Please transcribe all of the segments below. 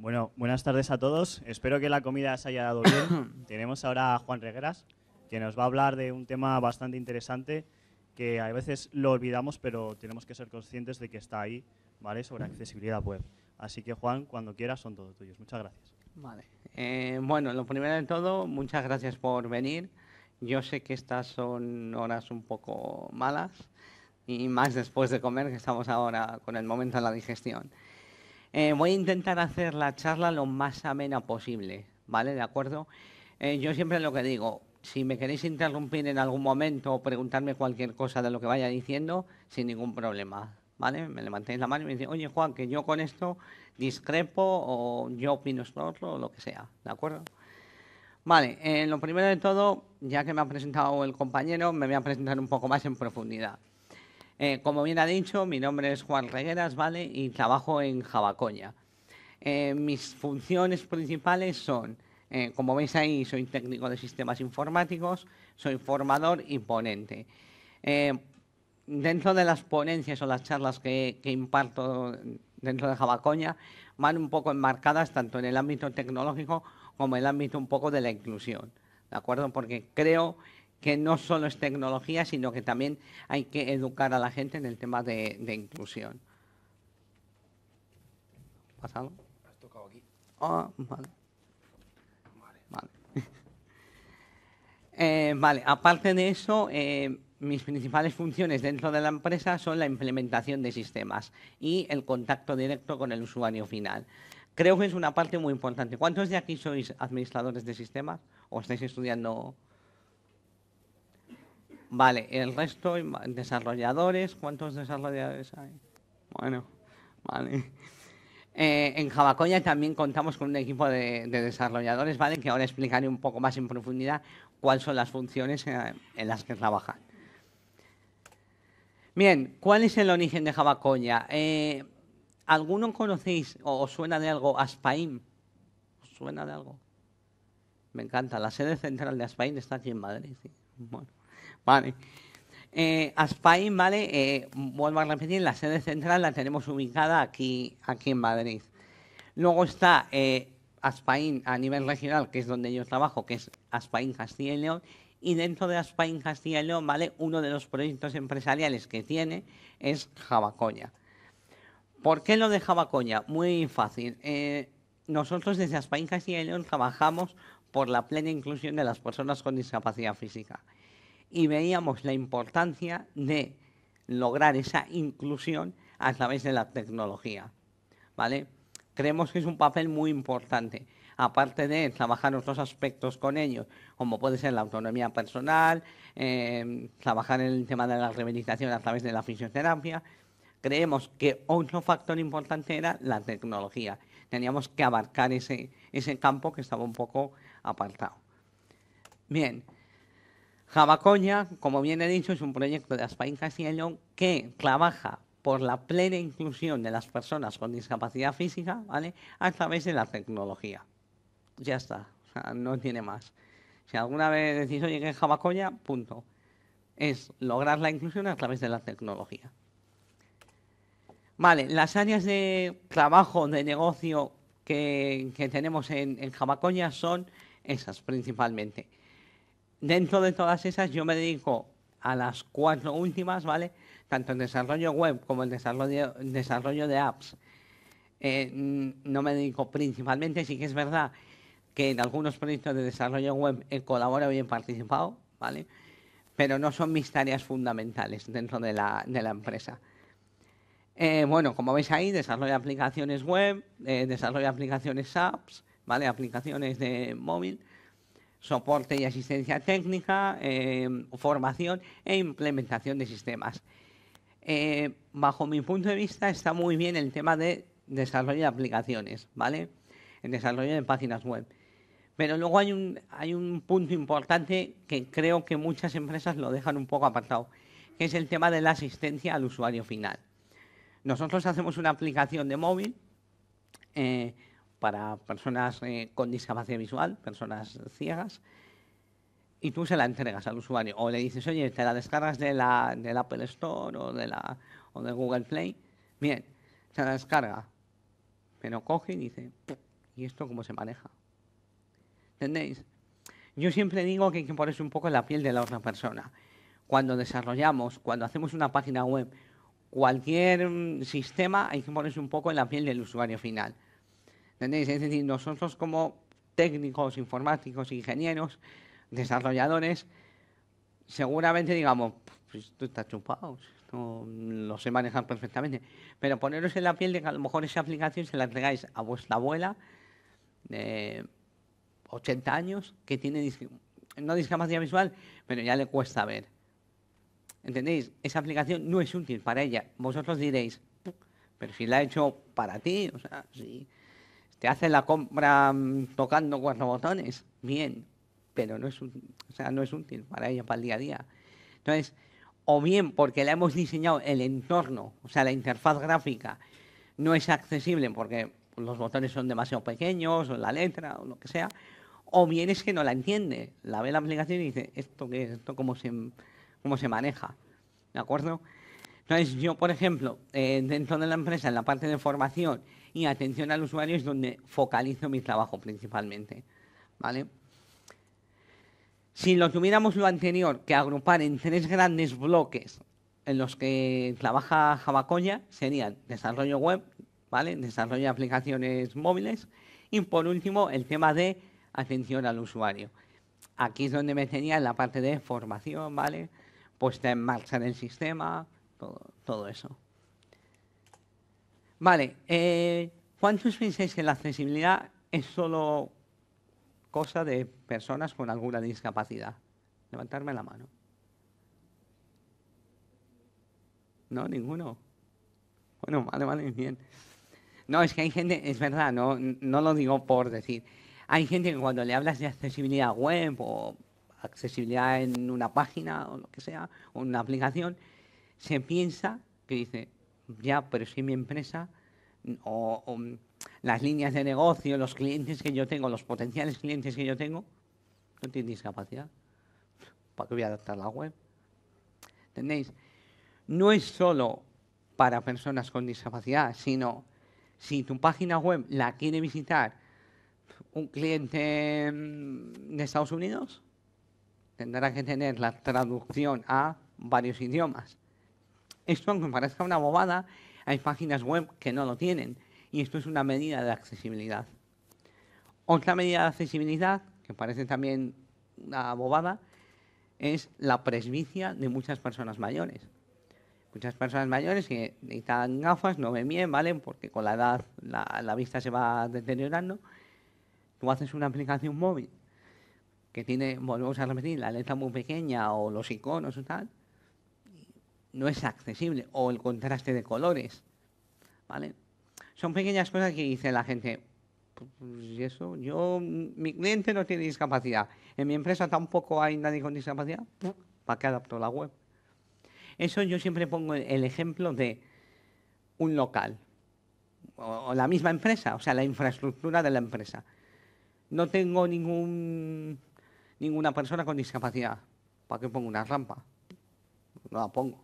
Bueno, buenas tardes a todos. Espero que la comida se haya dado bien. Tenemos ahora a Juan Regras que nos va a hablar de un tema bastante interesante que a veces lo olvidamos, pero tenemos que ser conscientes de que está ahí, Sobre accesibilidad web. Así que, Juan, cuando quieras, son todos tuyos. Muchas gracias. Vale. Eh, bueno, lo primero de todo, muchas gracias por venir. Yo sé que estas son horas un poco malas y más después de comer, que estamos ahora con el momento de la digestión. Eh, voy a intentar hacer la charla lo más amena posible, ¿vale? ¿De acuerdo? Eh, yo siempre lo que digo, si me queréis interrumpir en algún momento o preguntarme cualquier cosa de lo que vaya diciendo, sin ningún problema, ¿vale? Me levantéis la mano y me dice, oye Juan, que yo con esto discrepo o yo opino esto otro o lo que sea, ¿de acuerdo? Vale, en eh, lo primero de todo, ya que me ha presentado el compañero, me voy a presentar un poco más en profundidad. Eh, como bien ha dicho, mi nombre es Juan Regueras, ¿vale? Y trabajo en Jabacoña. Eh, mis funciones principales son, eh, como veis ahí, soy técnico de sistemas informáticos, soy formador y ponente. dentro de las ponencias o las charlas que, que imparto dentro de Jabacoña van un poco enmarcadas tanto en el ámbito tecnológico como en el ámbito un poco de la inclusión, ¿de acuerdo? Porque creo que no solo es tecnología, sino que también hay que educar a la gente en el tema de, inclusión. ¿Pasado? Has tocado aquí. Ah, vale. Vale. Eh, vale. aparte de eso, eh, mis principales funciones dentro de la empresa son la implementación de sistemas y el contacto directo con el usuario final. Creo que es una parte muy importante. ¿Cuántos de aquí sois administradores de sistemas o estáis estudiando? Vale, el resto, desarrolladores, ¿cuántos desarrolladores hay? Bueno, vale. Eh, en Javacoña también contamos con un equipo de, desarrolladores, ¿vale? Que ahora explicaré un poco más en profundidad cuáles son las funciones eh, en, las que trabajan. Bien, ¿cuál es el origen de Javacoña? Eh, ¿Alguno conocéis o os suena de algo Aspaim? ¿Os suena de algo? Me encanta, la sede central de Aspaim está aquí en Madrid. Bueno. Vale. Eh, ¿vale? Eh, vuelvo a repetir, la sede central la tenemos ubicada aquí, aquí en Madrid. Luego está eh, Aspain a nivel regional, que es donde yo trabajo, que es Aspain Castilla y León. Y dentro de Aspain Castilla y León, ¿vale? Uno de los proyectos empresariales que tiene es Jabacoña. ¿Por qué lo de Jabacoña? Muy fácil. Eh, nosotros desde Aspain Castilla y León trabajamos por la plena inclusión de las personas con discapacidad física y veíamos la importancia de lograr esa inclusión a través de la tecnología. ¿Vale? Creemos que es un papel muy importante. Aparte de trabajar otros aspectos con ellos, como puede ser la autonomía personal, em, trabajar trabajar el tema de la rehabilitación a través de la fisioterapia, creemos que otro factor importante era la tecnología. Teníamos que abarcar ese, ese campo que estaba un poco apartado. Bien, Jabacoya, como bien he dicho, es un proyecto de Aspaín Castellón que trabaja por la plena inclusión de las personas con discapacidad física, ¿vale? A través de la tecnología. Ya está, no tiene más. Si alguna vez decís, oye, que Jabacoya, punto. Es lograr la inclusión a través de la tecnología. Vale, las áreas de trabajo, de negocio que, tenemos en, en son esas principalmente. Dentro de todas esas yo me dedico a las cuatro últimas, ¿vale? Tanto el desarrollo web como el desarrollo, desarrollo de apps. Eh, mm, no me dedico principalmente, sí que es verdad que en algunos proyectos de desarrollo web he colaborado y he participado, ¿vale? Pero no son mis tareas fundamentales dentro de la, empresa. Eh, bueno, como veis ahí, desarrollo de aplicaciones web, eh, desarrollo de aplicaciones apps, ¿vale? Aplicaciones de móvil, soporte y asistencia técnica, em, formación e implementación de sistemas. Eh, bajo mi punto de vista está muy bien el tema de desarrollo de aplicaciones, ¿vale? El desarrollo de páginas web. Pero luego hay un, hay un punto importante que creo que muchas empresas lo dejan un poco apartado, que es el tema de la asistencia al usuario final. Nosotros hacemos una aplicación de móvil eh, para personas eh, con discapacidad visual, personas ciegas, y tú se la entregas al usuario. O le dices, oye, te la descargas de la, del Apple Store o de, la, o de Google Play. Bien, se la descarga. Pero coge y dice, ¿y esto cómo se maneja? ¿Entendéis? Yo siempre digo que hay que ponerse un poco en la piel de la otra persona. Cuando desarrollamos, cuando hacemos una página web, cualquier mm, sistema, hay que ponerse un poco en la piel del usuario final. ¿Entendéis? Es decir, nosotros como técnicos, informáticos, ingenieros, desarrolladores, seguramente digamos, pues esto está chupado, no lo sé manejar perfectamente. Pero poneros en la piel de que a lo mejor esa aplicación se la entregáis a vuestra abuela de 80 años que tiene no discapacidad visual, pero ya le cuesta ver. ¿Entendéis? Esa aplicación no es útil para ella. Vosotros diréis, pero si la he hecho para ti, o sea, sí te hace la compra mm, tocando cuatro botones, bien, pero no es, sea, no es útil para ella, para el día a día. Entonces, o bien porque le hemos diseñado el entorno, o sea, la interfaz gráfica no es accesible porque los botones son demasiado pequeños, o la letra, o lo que sea, o bien es que no la entiende, la ve la aplicación y dice, ¿esto qué es? ¿Esto cómo se, cómo se maneja? ¿De acuerdo? Entonces, yo, por ejemplo, eh, dentro de la empresa, en la parte de formación, y atención al usuario es donde focalizo mi trabajo principalmente. ¿vale? Si lo tuviéramos lo anterior, que agrupar en tres grandes bloques en los que trabaja Javacoña, serían desarrollo web, ¿vale? desarrollo de aplicaciones móviles y por último el tema de atención al usuario. Aquí es donde me tenía en la parte de formación, ¿vale? puesta en marcha del sistema, todo eso. Vale, eh, ¿cuántos pensáis que la accesibilidad es solo cosa de personas con alguna discapacidad? Levantarme la mano. No, ninguno. Bueno, vale, vale, bien. No, es que hay gente, es verdad, no, no lo digo por decir. Hay gente que cuando le hablas de accesibilidad web o accesibilidad en una página o lo que sea, o una aplicación, se piensa que dice, ya, pero si mi empresa o, las líneas de negocio, los clientes que yo tengo, los potenciales clientes que yo tengo, no tienen discapacidad. ¿Para qué voy a adaptar la web? ¿Entendéis? No es solo para personas con discapacidad, sino si tu página web la quiere visitar un cliente mm, de Estados Unidos, tendrá que tener la traducción a varios idiomas. Esto, aunque parezca una bobada, hay páginas web que no lo tienen y esto es una medida de accesibilidad. Otra medida de accesibilidad, que parece también una bobada, es la presbicia de muchas personas mayores. Muchas personas mayores que necesitan gafas, no ven bien, ¿vale? Porque con la edad la, vista se va deteriorando. Tú haces una aplicación móvil que tiene, volvemos a repetir, la letra muy pequeña o los iconos o tal, no es accesible, o el contraste de colores, ¿vale? Son pequeñas cosas que dice la gente, pues, ¿y eso? Yo, mi cliente no tiene discapacidad, en mi empresa tampoco hay nadie con discapacidad, ¿para qué adapto la web? Eso yo siempre pongo el ejemplo de un local, o la misma empresa, o sea, la infraestructura de la empresa. No tengo ningún, ninguna persona con discapacidad. ¿Para qué pongo una rampa? No la pongo.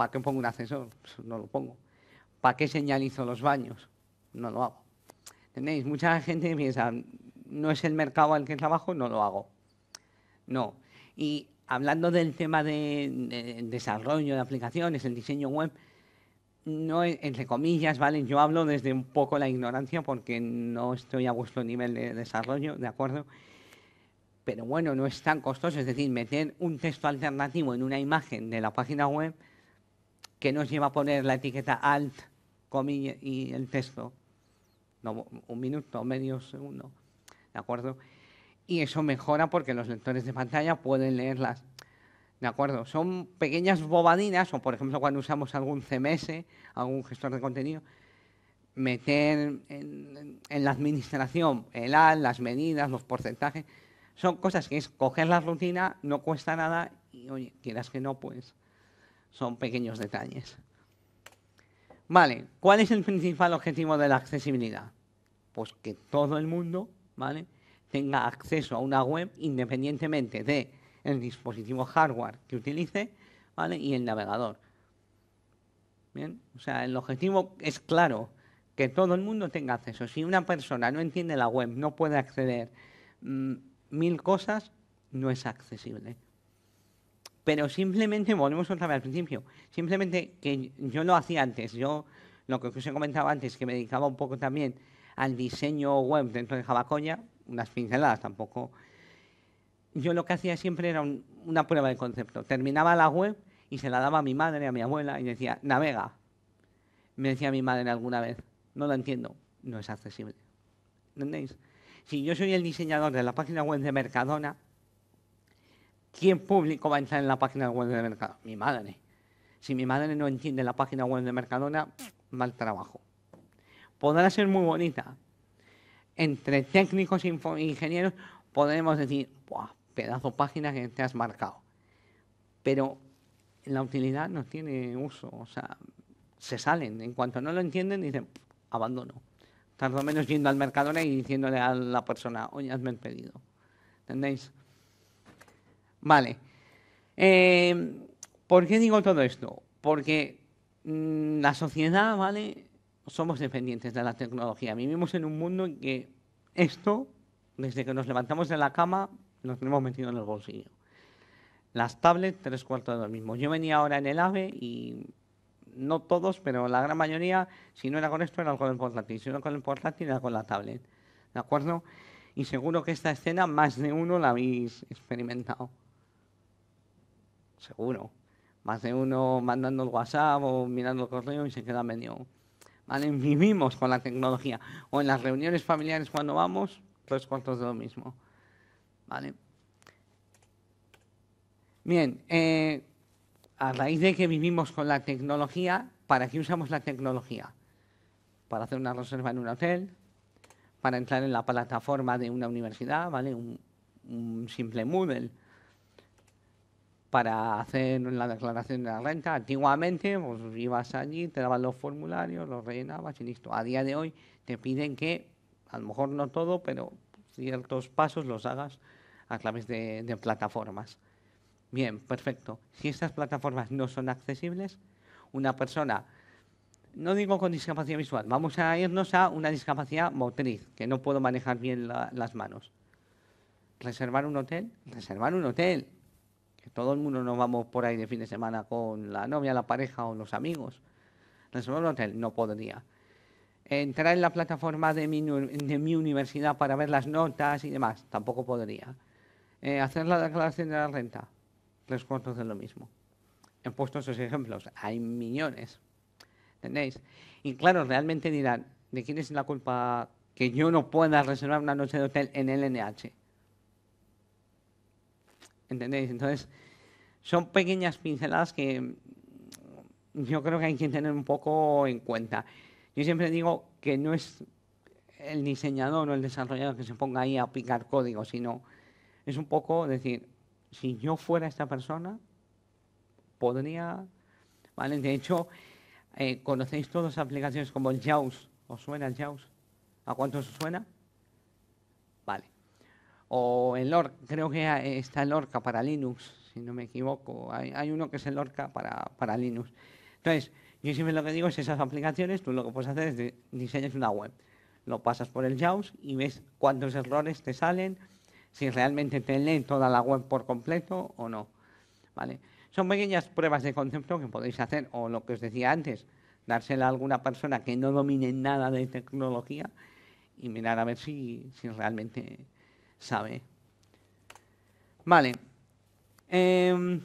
¿Para qué pongo un ascensor? Pues no lo pongo. ¿Para qué señalizo los baños? No lo hago. ¿Tenéis? Mucha gente piensa, no es el mercado al que trabajo, no lo hago. No. Y hablando del tema de, desarrollo de aplicaciones, el diseño web, no, entre comillas, ¿vale? Yo hablo desde un poco la ignorancia porque no estoy a vuestro nivel de desarrollo, ¿de acuerdo? Pero bueno, no es tan costoso, es decir, meter un texto alternativo en una imagen de la página web que nos lleva a poner la etiqueta alt, comilla y el texto. un minuto, medio segundo. ¿De acuerdo? Y eso mejora porque los lectores de pantalla pueden leerlas. ¿De acuerdo? Son pequeñas bobadinas, o por ejemplo cuando usamos algún CMS, algún gestor de contenido, meter en, la administración el alt, las medidas, los porcentajes, son cosas que es coger la rutina, no cuesta nada y, oye, quieras que no, pues son pequeños detalles. Vale, ¿cuál es el principal objetivo de la accesibilidad? Pues que todo el mundo, ¿vale? tenga acceso a una web independientemente de el dispositivo hardware que utilice, ¿vale? y el navegador. Bien, o sea, el objetivo es claro, que todo el mundo tenga acceso. Si una persona no entiende la web, no puede acceder mm, mil cosas, no es accesible pero simplemente volvemos otra vez al principio. Simplemente que yo lo hacía antes. Yo, lo que os he comentado antes, que me dedicaba un poco también al diseño web dentro de Javacoña, unas pinceladas tampoco. Yo lo que hacía siempre era una prueba de concepto. Terminaba la web y se la daba a mi madre, a mi abuela, y decía, navega. Me decía mi madre alguna vez, no lo entiendo, no es accesible. ¿Entendéis? Si yo soy el diseñador de la página web de Mercadona, ¿Quién público va a entrar en la página web de Mercadona? Mi madre. Si mi madre no entiende la página web de Mercadona, mal trabajo. Podrá ser muy bonita. Entre técnicos e ingenieros podremos decir, Buah, pedazo página que te has marcado. Pero la utilidad no tiene uso. O sea, se salen. En cuanto no lo entienden, dicen, abandono. Tanto menos yendo al Mercadona y diciéndole a la persona, oye, hazme el pedido. ¿Entendéis? Vale. Eh, ¿Por qué digo todo esto? Porque mm, la sociedad, ¿vale? Somos dependientes de la tecnología. Vivimos en un mundo en que esto, desde que nos levantamos de la cama, nos tenemos metido en el bolsillo. Las tablets, tres cuartos de lo mismo. Yo venía ahora en el AVE y no todos, pero la gran mayoría, si no era con esto, era con el portátil. Si no era con el portátil, era con la tablet. ¿De acuerdo? Y seguro que esta escena más de uno la habéis experimentado seguro. Más de uno mandando el WhatsApp o mirando el correo y se queda medio. ¿Vale? Vivimos con la tecnología. O en las reuniones familiares cuando vamos, pues cuartos de lo mismo. ¿Vale? Bien, eh, a raíz de que vivimos con la tecnología, ¿para qué usamos la tecnología? Para hacer una reserva en un hotel, para entrar en la plataforma de una universidad, ¿vale? Un, un simple Moodle para hacer la declaración de la renta. Antiguamente, vos pues, ibas allí, te daban los formularios, los rellenabas y listo. A día de hoy te piden que, a lo mejor no todo, pero ciertos pasos los hagas a través de, plataformas. Bien, perfecto. Si estas plataformas no son accesibles, una persona, no digo con discapacidad visual, vamos a irnos a una discapacidad motriz, que no puedo manejar bien las manos. Reservar un hotel, reservar un hotel, todo el mundo nos vamos por ahí de fin de semana con la novia, la pareja o los amigos. Reservar un hotel no podría. Entrar en la plataforma de mi, de mi universidad para ver las notas y demás, tampoco podría. Eh, hacer la declaración de la renta, tres cuartos de lo mismo. He puesto esos ejemplos, hay millones. ¿Entendéis? Y claro, realmente dirán, ¿de quién es la culpa que yo no pueda reservar una noche de hotel en el NH? ¿Entendéis? Entonces, son pequeñas pinceladas que mm, yo creo que hay que tener un poco en cuenta. Yo siempre digo que no es el diseñador o el desarrollador que se ponga ahí a picar código, sino es un poco decir, si yo fuera esta persona, podría... ¿Vale? De hecho, eh, ¿conocéis todas aplicaciones como el JAWS? ¿Os suena el JAWS? ¿A cuánto os suena? o el Orca, creo que está el Orca para Linux, si no me equivoco, hay, hay uno que es el Orca para, para Linux. Entonces, yo siempre lo que digo es esas aplicaciones, tú lo que puedes hacer es diseñar una web, lo pasas por el JAWS y ves cuántos errores te salen, si realmente te lee toda la web por completo o no. ¿Vale? Son pequeñas pruebas de concepto que podéis hacer, o lo que os decía antes, dársela a alguna persona que no domine nada de tecnología y mirar a ver si, si realmente ¿sabe? Vale. Em,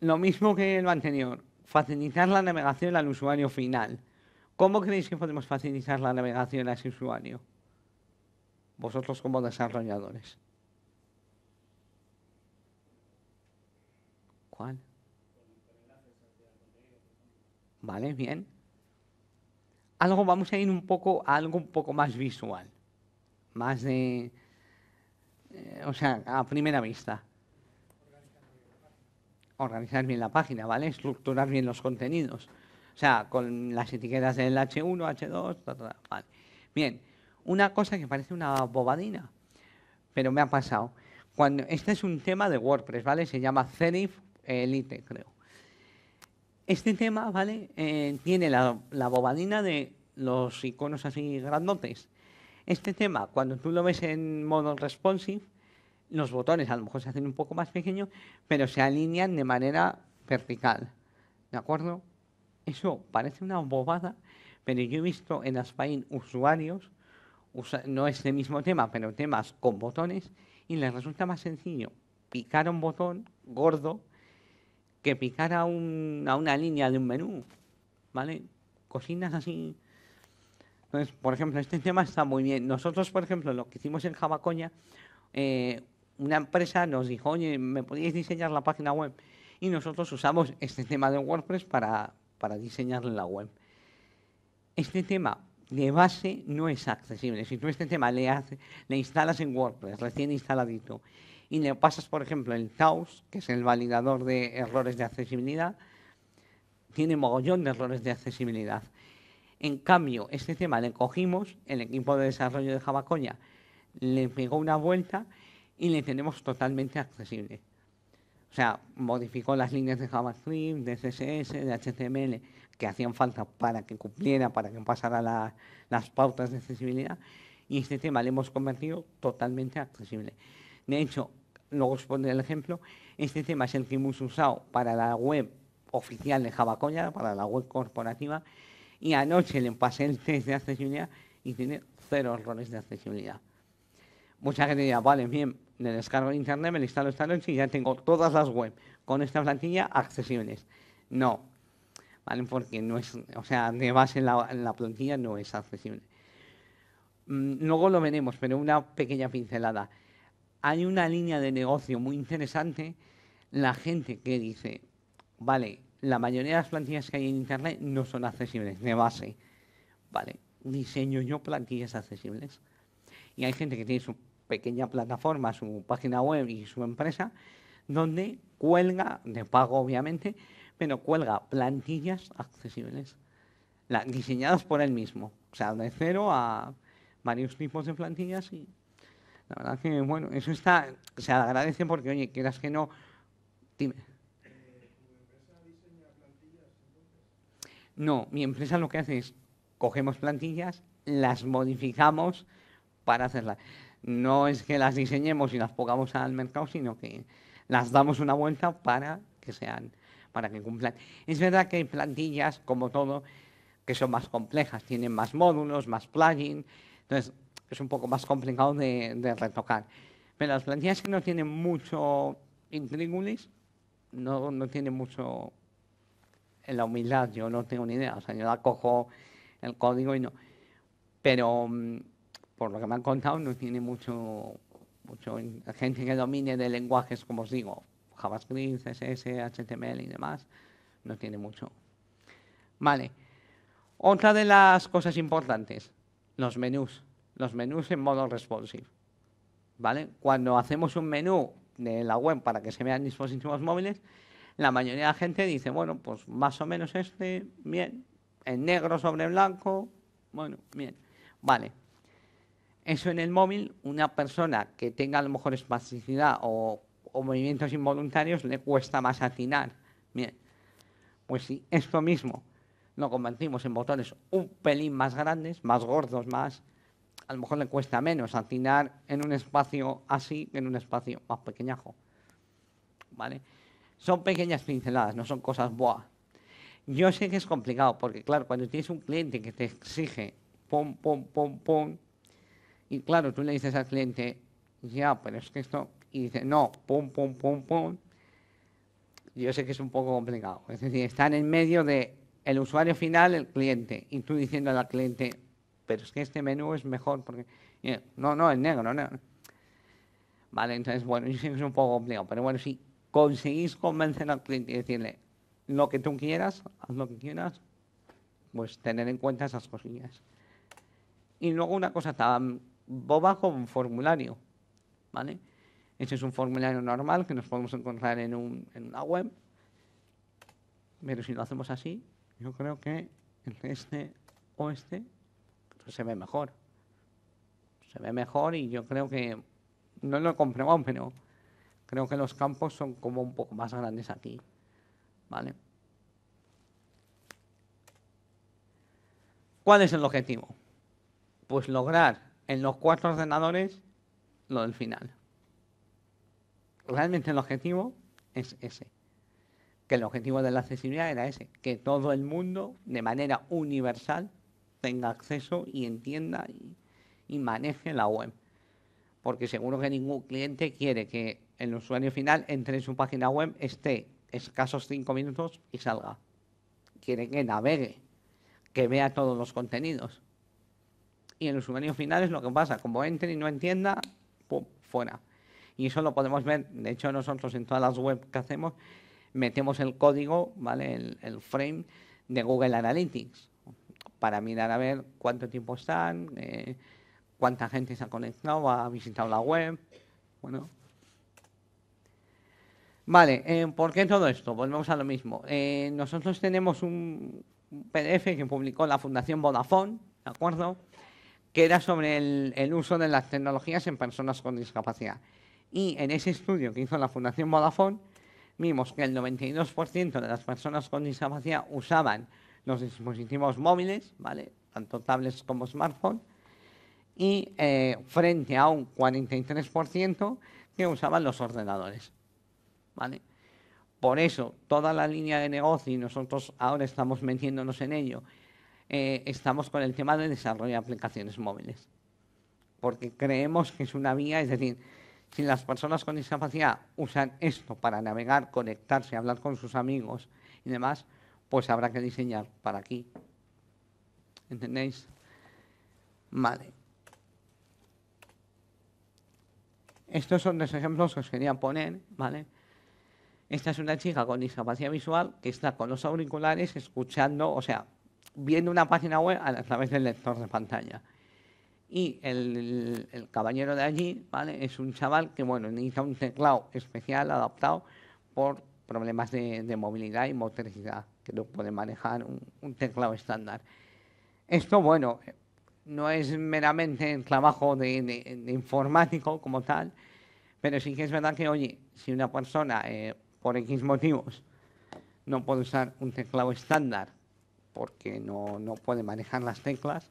lo mismo que lo anterior, facilitar la navegación al usuario final. ¿Cómo creéis que podemos facilitar la navegación a ese usuario? Vosotros como desarrolladores. ¿Cuál? Vale, bien. Algo, vamos a ir un poco a algo un poco más visual más de... Eh, o sea, a primera vista. Organizar bien la página, ¿vale? Estructurar bien los contenidos. O sea, con las etiquetas del H1, H2, ta, ta, Bien, una cosa que parece una bobadina, pero me ha pasado. Cuando, este es un tema de WordPress, ¿vale? Se llama Serif Elite, creo. Este tema, ¿vale? Eh, tiene la, la bobadina de los iconos así grandotes. Este tema, cuando tú lo ves en modo responsive, los botones a lo mejor se hacen un poco más pequeños, pero se alinean de manera vertical. ¿De acuerdo? Eso parece una bobada, pero yo he visto en Aspain usuarios, no es el mismo tema, pero temas con botones, y les resulta más sencillo picar un botón gordo que picar a, a una línea de un menú. ¿Vale? Cocinas así entonces, por ejemplo, este tema está muy bien. Nosotros, por ejemplo, lo que hicimos en Javacoña, eh, una empresa nos dijo, oye, ¿me podéis diseñar la página web? Y nosotros usamos este tema de WordPress para, para diseñar la web. Este tema de base no es accesible. Si tú este tema le, le instalas en WordPress, recién instaladito, y le pasas, por ejemplo, el TAUS, que es el validador de errores de accesibilidad, tiene mogollón de errores de accesibilidad. En cambio, este tema le cogimos, el equipo de desarrollo de Javacoña le pegó una vuelta y le tenemos totalmente accesible. O sea, modificó las líneas de JavaScript, de CSS, de HTML que hacían falta para que cumpliera, para que pasara las pautas de accesibilidad. Y este tema le hemos convertido totalmente accesible. De hecho, luego os pondré el ejemplo, este tema es el que hemos usado para la web oficial de Javacoña, para la web corporativa, y anoche le pasé el test de accesibilidad y tiene cero errores de accesibilidad. Mucha gente dirá, vale, bien, me descargo de internet, me lo instalo esta noche y ya tengo todas las web con esta plantilla accesibles. No, ¿vale? Porque no es, o sea, de base en la plantilla no es accesible. Mm, luego lo veremos, pero una pequeña pincelada. Hay una línea de negocio muy interesante, la gente que dice, vale, la mayoría de las plantillas que hay en Internet no son accesibles de base. ¿Vale? Diseño yo plantillas accesibles. Y hay gente que tiene su pequeña plataforma, su página web y su empresa, donde cuelga, de pago obviamente, pero cuelga plantillas accesibles, diseñadas por él mismo. O sea, de cero a varios tipos de plantillas y la verdad que, bueno, eso está, se agradece porque, oye, quieras que no, dime. No, mi empresa lo que hace es cogemos plantillas, las modificamos para hacerlas. No es que las diseñemos y las pongamos al mercado, sino que las damos una vuelta para que sean, para que cumplan. Es verdad que hay plantillas, como todo, que son más complejas, tienen más módulos, más plugin, entonces es un poco más complicado de, retocar. Pero las plantillas que no tienen mucho intríngulis, no, no tienen mucho en la humildad, yo no tengo ni idea. O sea, yo la cojo el código y no. Pero mm, por lo que me han contado, no tiene mucho, mucho gente que domine de lenguajes, como os digo, JavaScript, CSS, HTML y demás. No tiene mucho. Vale. Otra de las cosas importantes, los menús. Los menús en modo responsive. ¿Vale? Cuando hacemos un menú de la web para que se vean dispositivos móviles, la mayoría de la gente dice, bueno, pues más o menos este, bien, en negro sobre blanco, bueno, bien, vale. Eso en el móvil, una persona que tenga a lo mejor espasticidad o, movimientos involuntarios le cuesta más atinar. Bien, pues si esto mismo lo convertimos en botones un pelín más grandes, más gordos, más, a lo mejor le cuesta menos atinar en un espacio así que en un espacio más pequeñajo. ¿Vale? Son pequeñas pinceladas, no son cosas boas. Yo sé que es complicado, porque claro, cuando tienes un cliente que te exige pum, pum, pum, pum, y claro, tú le dices al cliente, ya, pero es que esto, y dice, no, pum, pum, pum, pum, yo sé que es un poco complicado. Es decir, están en medio de el usuario final, el cliente, y tú diciendo al cliente, pero es que este menú es mejor, porque, no, no, es negro, no. Vale, entonces, bueno, yo sé que es un poco complicado, pero bueno, sí, conseguís convencer al cliente y decirle lo que tú quieras, haz lo que quieras, pues tener en cuenta esas cosillas. Y luego una cosa tan boba como un formulario, ¿vale? Ese es un formulario normal que nos podemos encontrar en, una web, pero si lo hacemos así, yo creo que este o este se ve mejor. Se ve mejor y yo creo que, no lo he comprobado, pero Creo que los campos son como un poco más grandes aquí, ¿vale? ¿Cuál es el objetivo? Pues lograr en los cuatro ordenadores lo del final. Realmente el objetivo es ese. Que el objetivo de la accesibilidad era ese, que todo el mundo, de manera universal, tenga acceso y entienda y maneje la web. Porque seguro que ningún cliente quiere que el usuario final entre en su página web, esté escasos cinco minutos y salga. Quiere que navegue, que vea todos los contenidos. Y el usuario final es lo que pasa, como entre y no entienda, pum, fuera. Y eso lo podemos ver, de hecho nosotros en todas las webs que hacemos metemos el código, ¿vale? El, frame de Google Analytics para mirar a ver cuánto tiempo están, eh, cuánta gente se ha conectado, ha visitado la web. Bueno, Vale, eh, ¿por qué todo esto? Volvemos a lo mismo. Eh, nosotros tenemos un PDF que publicó la Fundación Vodafone, ¿de acuerdo? Que era sobre el, uso de las tecnologías en personas con discapacidad. Y en ese estudio que hizo la Fundación Vodafone, vimos que el 92% de las personas con discapacidad usaban los dispositivos móviles, ¿vale? Tanto tablets como smartphones, y eh, frente a un 43% que usaban los ordenadores. ¿vale? Por eso, toda la línea de negocio, y nosotros ahora estamos metiéndonos en ello, eh, estamos con el tema de desarrollo de aplicaciones móviles. Porque creemos que es una vía, es decir, si las personas con discapacidad usan esto para navegar, conectarse, hablar con sus amigos y demás, pues habrá que diseñar para aquí. ¿Entendéis? Vale. Estos son los ejemplos que os quería poner, ¿vale? Esta es una chica con discapacidad visual que está con los auriculares escuchando, o sea, viendo una página web a través del lector de pantalla. Y el, caballero de allí, ¿vale? Es un chaval que, bueno, necesita un teclado especial adaptado por problemas de, movilidad y motricidad, que no puede manejar un, teclado estándar. Esto, bueno, no es meramente el trabajo de, informático como tal, pero sí que es verdad que, oye, si una persona eh, por X motivos no puede usar un teclado estándar porque no, puede manejar las teclas,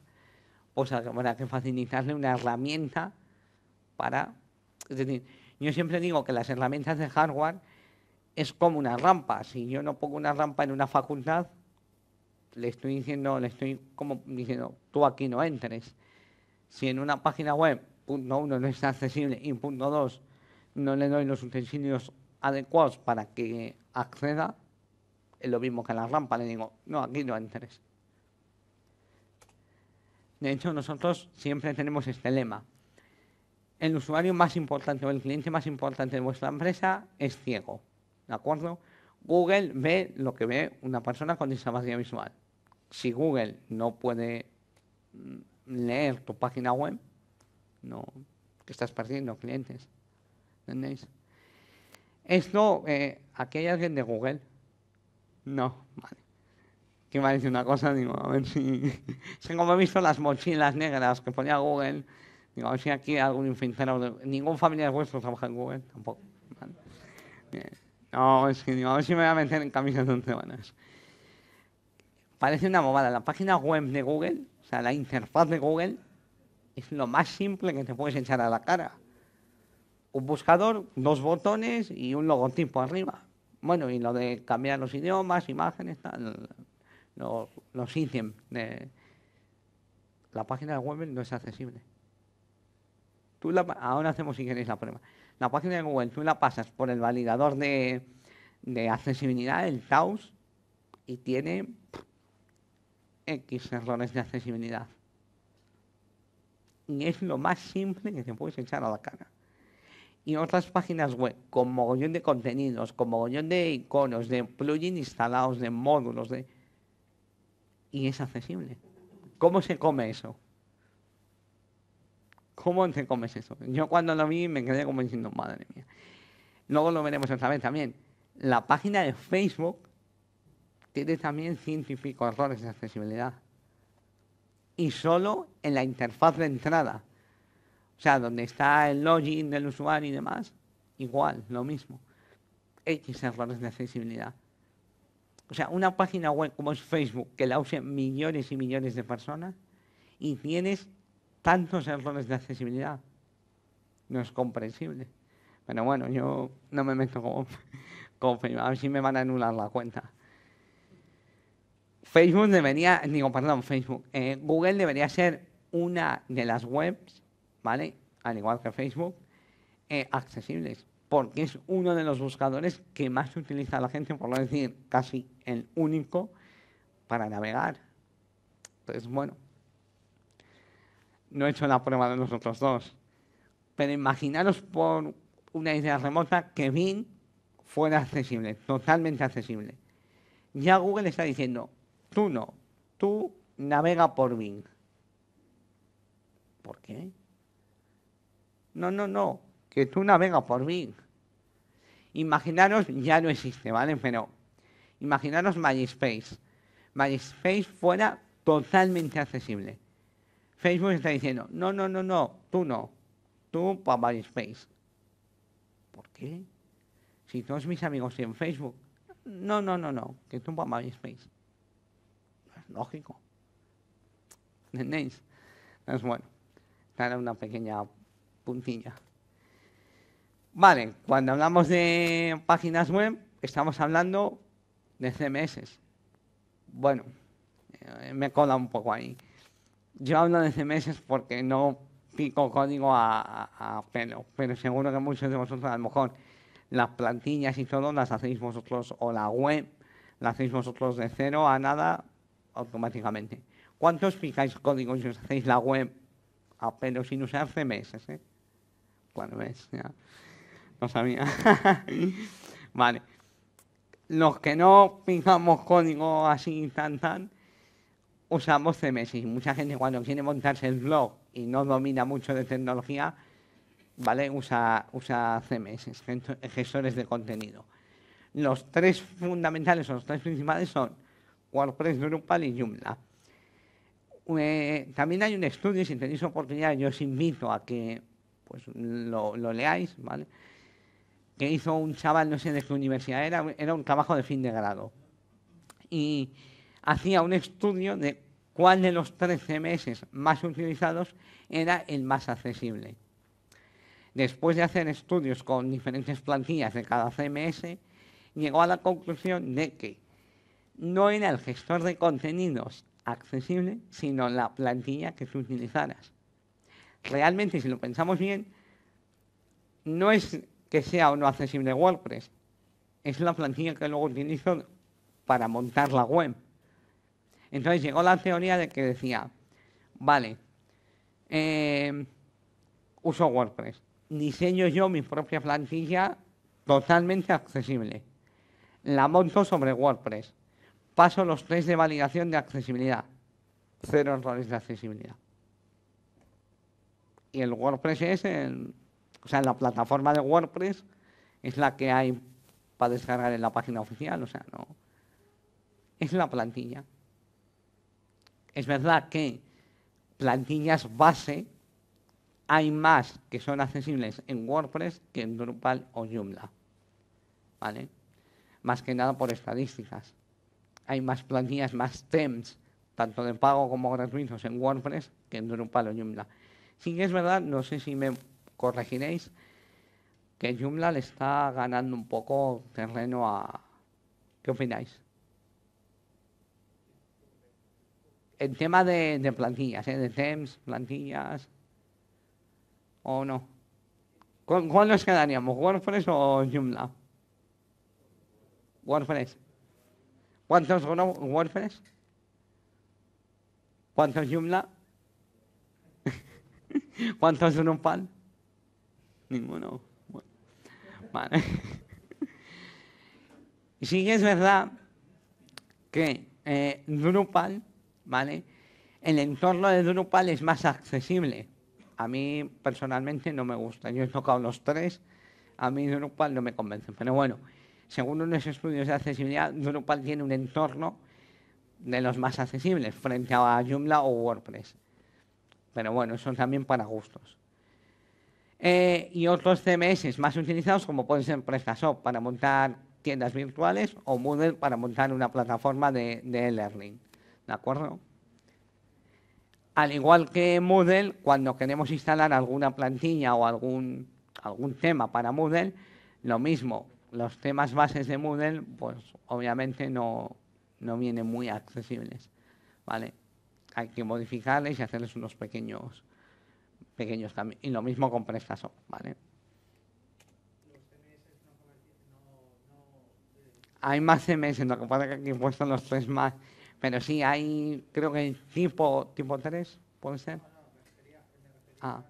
o pues habrá que facilitarle una herramienta para... Es decir, yo siempre digo que las herramientas de hardware es como una rampa. Si yo no pongo una rampa en una facultad, le estoy diciendo, le estoy como diciendo, tú aquí no entres. Si en una página web, punto uno, no está accesible y punto dos, no le doy los utensilios adecuados para que acceda, es lo mismo que en la rampa, le digo, no, aquí no entres. De hecho, nosotros siempre tenemos este lema. El usuario más importante o el cliente más importante de vuestra empresa es ciego, ¿de acuerdo? Google ve lo que ve una persona con discapacidad visual. Si Google no puede mm, leer tu página web, no, que estás perdiendo clientes. ¿Entendéis? Esto, eh, ¿aquí hay alguien de Google? No, vale. ¿Qué me ha decir una cosa, digo, a ver si. es he visto las mochilas negras que ponía Google, digo, a ver si aquí hay algún infiltrado. Ningún familiar vuestro trabaja en Google, tampoco. Eh, no, es que digo, a ver si me voy a meter en camisas de once Parece una bobada. La página web de Google, o sea, la interfaz de Google, es lo más simple que te puedes echar a la cara un buscador, dos botones y un logotipo arriba. Bueno, y lo de cambiar los idiomas, imágenes, tal, los, los ítems. La página de Google no es accesible. Tú ahora hacemos si queréis la prueba. La página de Google tú la pasas por el validador de, accesibilidad, el TAUS, y tiene X errores de accesibilidad. Y es lo más simple que te puedes echar a la cara y otras páginas web con mogollón de contenidos, con mogollón de iconos, de plugins instalados, de módulos, de... y es accesible. ¿Cómo se come eso? ¿Cómo se comes eso? Yo cuando lo vi me quedé como diciendo, madre mía. Luego lo veremos otra vez también. La página de Facebook tiene también científicos errores de accesibilidad. Y solo en la interfaz de entrada. O sea, donde está el login del usuario y demás, igual, lo mismo. X errores de accesibilidad. O sea, una página web como es Facebook, que la usen millones y millones de personas, y tienes tantos errores de accesibilidad. No es comprensible. Pero bueno, yo no me meto como, Facebook. A ver si me van a anular la cuenta. Facebook debería, digo, perdón, Facebook, eh, Google debería ser una de las webs al igual que Facebook, eh, accesibles, porque es uno de los buscadores que más utiliza la gente, por lo decir casi el único, para navegar. Entonces, bueno, no he hecho la prueba de los otros dos, pero imaginaros por una idea remota que Bing fuera accesible, totalmente accesible. Ya Google está diciendo, tú no, tú navega por Bing. ¿Por qué? No, no, no, que tú navegas por mí. Imaginaros, ya no existe, ¿vale? Pero imaginaros MySpace. MySpace fuera totalmente accesible. Facebook está diciendo, no, no, no, no, tú no, tú para MySpace. ¿Por qué? Si todos mis amigos en Facebook, no, no, no, no, que tú para MySpace. No es lógico. ¿Entendéis? Entonces, bueno, era una pequeña puntilla. Vale, cuando hablamos de páginas web, estamos hablando de CMS. Bueno, eh, me cola un poco ahí. Yo hablo de CMS porque no pico código a, pelo, pero seguro que muchos de vosotros a lo mejor las plantillas y todo las hacéis vosotros o la web la hacéis vosotros de cero a nada automáticamente. ¿Cuántos picáis código si os hacéis la web a pelo sin usar CMS? Eh? Bueno, ves, No sabía. vale. Los que no pintamos código así, tan, tan, usamos CMS. Y Mucha gente cuando quiere montarse el blog y no domina mucho de tecnología, ¿vale? Usa, usa CMS, gestores de contenido. Los tres fundamentales o los tres principales son WordPress, Drupal y Joomla. Eh, también hay un estudio, si tenéis oportunidad, yo os invito a que pues lo, leáis, ¿vale? Que hizo un chaval, no sé de qué universidad era, era un trabajo de fin de grado. Y hacía un estudio de cuál de los 13 meses más utilizados era el más accesible. Después de hacer estudios con diferentes plantillas de cada CMS, llegó a la conclusión de que no era el gestor de contenidos accesible, sino la plantilla que tú utilizaras realmente, si lo pensamos bien, no es que sea o no accesible WordPress, es la plantilla que luego utilizo para montar la web. Entonces llegó la teoría de que decía, vale, eh, uso WordPress, diseño yo mi propia plantilla totalmente accesible, la monto sobre WordPress, paso los tres de validación de accesibilidad, cero errores de accesibilidad y el WordPress es, o sea, la plataforma de WordPress es la que hay para descargar en la página oficial, o sea, no. Es la plantilla. Es verdad que plantillas base hay más que son accesibles en WordPress que en Drupal o Joomla. ¿Vale? Más que nada por estadísticas. Hay más plantillas, más temps, tanto de pago como gratuitos en WordPress que en Drupal o Joomla. Sí es verdad, no sé si me corregiréis, que Joomla le está ganando un poco terreno a... ¿Qué opináis? El tema de, plantillas, ¿eh? de temps, plantillas, o no. ¿Cuándo nos quedaríamos? ¿WordPress o Joomla? WordPress. ¿Cuántos WordPress? ¿Cuántos Joomla? ¿Cuántos son Ninguno. Vale. Y sí que es verdad que eh, Drupal, ¿vale? El entorno de Drupal es más accesible. A mí personalmente no me gusta. Yo he tocado los tres. A mí Drupal no me convence. Pero bueno, según unos estudios de accesibilidad, Drupal tiene un entorno de los más accesibles frente a Joomla o WordPress. Pero bueno, eso también para gustos. Eh, y otros CMS más utilizados como pueden ser PrestaShop para montar tiendas virtuales o Moodle para montar una plataforma de, e-learning. ¿De acuerdo? Al igual que Moodle, cuando queremos instalar alguna plantilla o algún, algún tema para Moodle, lo mismo, los temas bases de Moodle, pues obviamente no, no vienen muy accesibles. ¿Vale? hay que modificarles y hacerles unos pequeños, pequeños cambios. Y lo mismo con PrestaShop, ¿vale? hay más CMS, no que que aquí he puesto los tres más, pero sí hay, creo que hay tipo, tipo 3, puede ser. ah.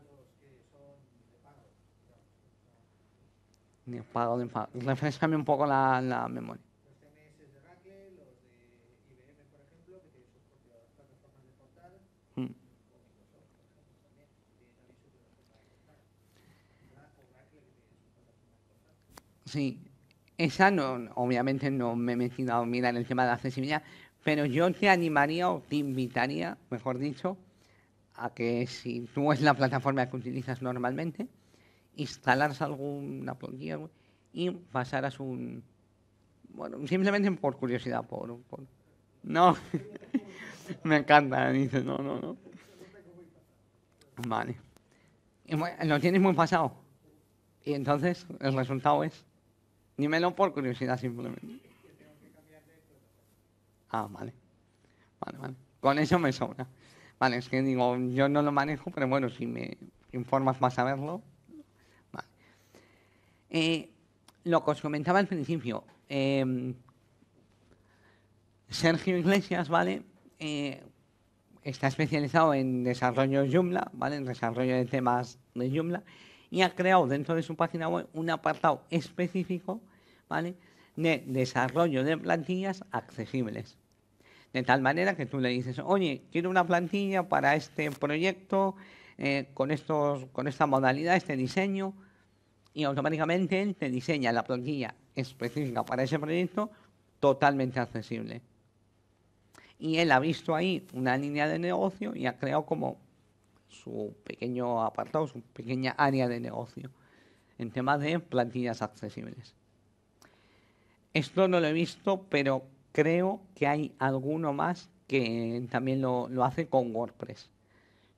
de Refrescame un poco la memoria. sí. Esa no, obviamente no me he metido mira en el tema de la accesibilidad, pero yo te animaría o te invitaría, mejor dicho, a que si tú es la plataforma que utilizas normalmente, instalaras alguna plugin y pasaras un... Bueno, simplemente por curiosidad, por... No, me encanta, dice, no, no, no. Vale. lo tienes muy pasado. Y entonces el resultado es... Dímelo por curiosidad simplemente. Ah, vale. Vale, vale. Con eso me sobra. Vale, es que digo, yo no lo manejo, pero bueno, si me informas más a verlo. Eh, lo que os comentaba al principio, em, Sergio Iglesias, ¿vale? Eh, está especializado en desarrollo Joomla, ¿vale? En desarrollo de temas de Joomla y ha creado dentro de su página web un apartado específico ¿vale? de desarrollo de plantillas accesibles. De tal manera que tú le dices, oye, quiero una plantilla para este proyecto, eh, con, estos, con esta modalidad, este diseño, y automáticamente él te diseña la plantilla específica para ese proyecto totalmente accesible. Y él ha visto ahí una línea de negocio y ha creado como su pequeño apartado, su pequeña área de negocio en temas de plantillas accesibles. Esto no lo he visto, pero creo que hay alguno más que también lo, lo hace con WordPress.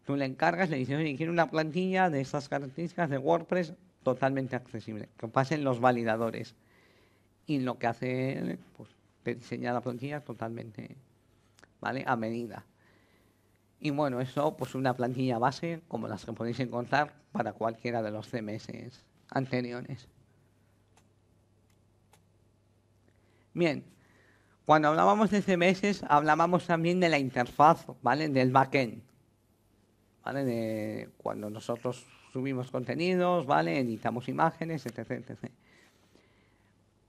Tú le encargas, le dices, oye, quiero una plantilla de estas características de WordPress totalmente accesible, que pasen los validadores. Y lo que hace, pues, te diseña la plantilla totalmente, ¿vale? A medida. Y bueno, eso pues una plantilla base como las que podéis encontrar para cualquiera de los CMS anteriores. Bien, cuando hablábamos de CMS hablábamos también de la interfaz, ¿vale? Del backend. ¿Vale? De cuando nosotros subimos contenidos, ¿vale? Editamos imágenes, etc, etc.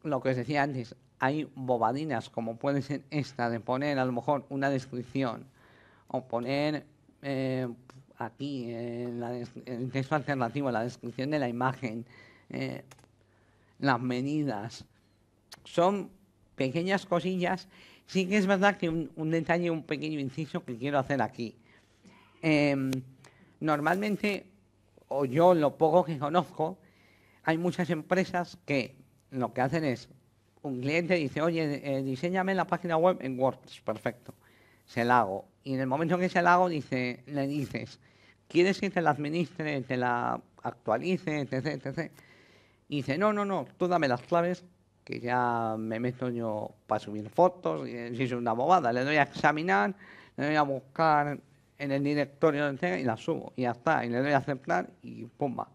Lo que os decía antes, hay bobadinas como puede ser esta de poner a lo mejor una descripción o poner eh, aquí en, el texto alternativo, la descripción de la imagen, eh, las medidas. Son pequeñas cosillas. Sí que es verdad que un, detalle, un pequeño inciso que quiero hacer aquí. Em, normalmente, o yo lo poco que conozco, hay muchas empresas que lo que hacen es, un cliente dice, oye, eh, diseñame la página web en WordPress, perfecto, se la hago y en el momento en que se la hago, dice, le dices, ¿quieres que te la administre, te la actualice, etc, etc? Y dice, no, no, no, tú dame las claves, que ya me meto yo para subir fotos, y es una bobada, le doy a examinar, le doy a buscar en el directorio y la subo, y ya está, y le doy a aceptar y pumba.